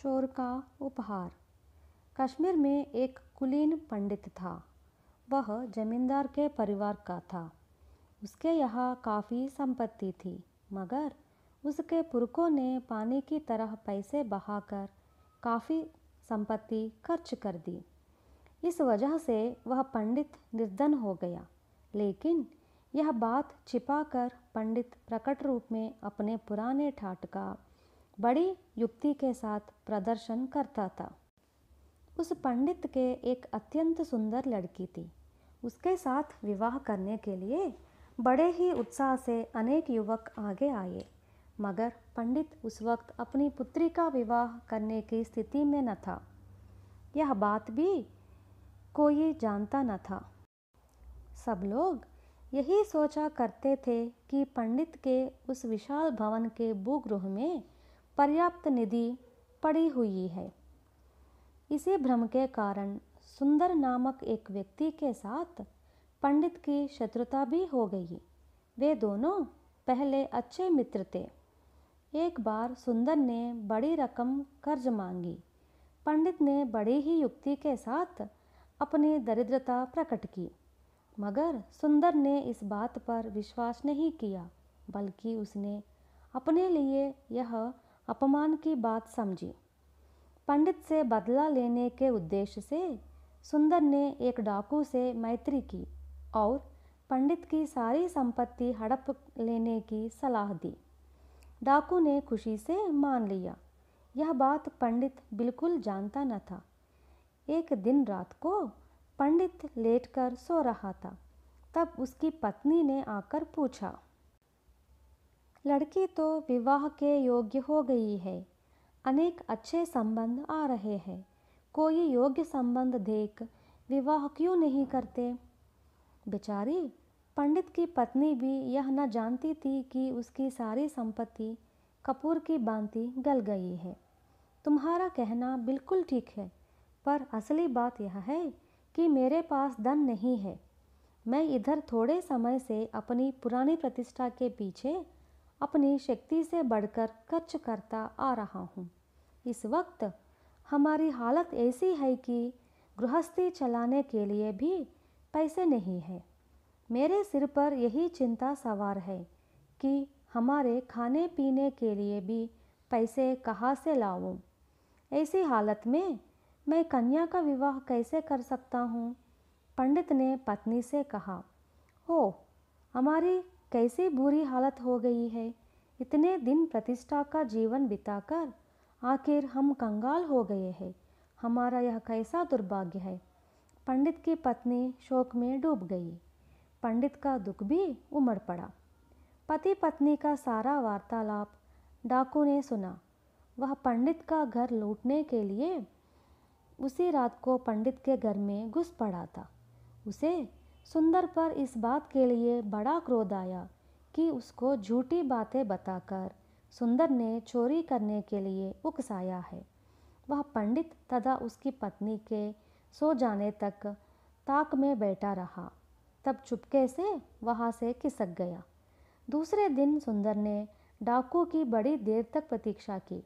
चोर का उपहार कश्मीर में एक कुलीन पंडित था वह जमींदार के परिवार का था उसके यहाँ काफ़ी संपत्ति थी मगर उसके पुरखों ने पानी की तरह पैसे बहाकर काफ़ी संपत्ति खर्च कर दी इस वजह से वह पंडित निर्धन हो गया लेकिन यह बात छिपाकर पंडित प्रकट रूप में अपने पुराने ठाट का बड़ी युक्ति के साथ प्रदर्शन करता था उस पंडित के एक अत्यंत सुंदर लड़की थी उसके साथ विवाह करने के लिए बड़े ही उत्साह से अनेक युवक आगे आए मगर पंडित उस वक्त अपनी पुत्री का विवाह करने की स्थिति में न था यह बात भी कोई जानता न था सब लोग यही सोचा करते थे कि पंडित के उस विशाल भवन के भूगृह में पर्याप्त निधि पड़ी हुई है इसी भ्रम के कारण सुंदर नामक एक व्यक्ति के साथ पंडित की शत्रुता भी हो गई वे दोनों पहले अच्छे मित्र थे एक बार सुंदर ने बड़ी रकम कर्ज मांगी पंडित ने बड़ी ही युक्ति के साथ अपनी दरिद्रता प्रकट की मगर सुंदर ने इस बात पर विश्वास नहीं किया बल्कि उसने अपने लिए यह अपमान की बात समझी पंडित से बदला लेने के उद्देश्य से सुंदर ने एक डाकू से मैत्री की और पंडित की सारी संपत्ति हड़प लेने की सलाह दी डाकू ने खुशी से मान लिया यह बात पंडित बिल्कुल जानता न था एक दिन रात को पंडित लेटकर सो रहा था तब उसकी पत्नी ने आकर पूछा लड़की तो विवाह के योग्य हो गई है अनेक अच्छे संबंध आ रहे हैं कोई योग्य संबंध देख विवाह क्यों नहीं करते बेचारी पंडित की पत्नी भी यह न जानती थी कि उसकी सारी संपत्ति कपूर की बांती गल गई है तुम्हारा कहना बिल्कुल ठीक है पर असली बात यह है कि मेरे पास धन नहीं है मैं इधर थोड़े समय से अपनी पुरानी प्रतिष्ठा के पीछे अपनी शक्ति से बढ़कर खर्च करता आ रहा हूँ इस वक्त हमारी हालत ऐसी है कि गृहस्थी चलाने के लिए भी पैसे नहीं है मेरे सिर पर यही चिंता सवार है कि हमारे खाने पीने के लिए भी पैसे कहाँ से लाऊं? ऐसी हालत में मैं कन्या का विवाह कैसे कर सकता हूँ पंडित ने पत्नी से कहा हो हमारी कैसी बुरी हालत हो गई है इतने दिन प्रतिष्ठा का जीवन बिताकर आखिर हम कंगाल हो गए हैं हमारा यह कैसा दुर्भाग्य है पंडित की पत्नी शोक में डूब गई पंडित का दुख भी उमड़ पड़ा पति पत्नी का सारा वार्तालाप डाकू ने सुना वह पंडित का घर लूटने के लिए उसी रात को पंडित के घर में घुस पड़ा था उसे सुंदर पर इस बात के लिए बड़ा क्रोध आया कि उसको झूठी बातें बताकर सुंदर ने चोरी करने के लिए उकसाया है वह पंडित तथा उसकी पत्नी के सो जाने तक ताक में बैठा रहा तब चुपके से वहाँ से खिसक गया दूसरे दिन सुंदर ने डाकू की बड़ी देर तक प्रतीक्षा की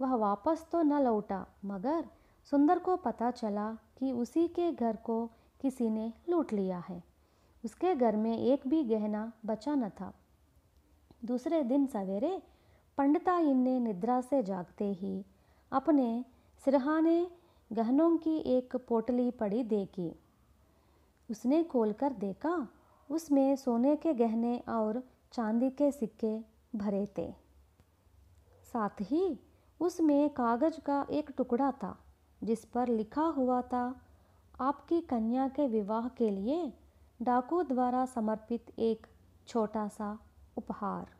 वह वापस तो न लौटा मगर सुंदर को पता चला कि उसी के घर को किसी ने लूट लिया है उसके घर में एक भी गहना बचा न था दूसरे दिन सवेरे पंडिताइन ने निद्रा से जागते ही अपने सिरहाने गहनों की एक पोटली पड़ी देखी उसने खोलकर देखा उसमें सोने के गहने और चांदी के सिक्के भरे थे साथ ही उसमें कागज का एक टुकड़ा था जिस पर लिखा हुआ था आपकी कन्या के विवाह के लिए डाकू द्वारा समर्पित एक छोटा सा उपहार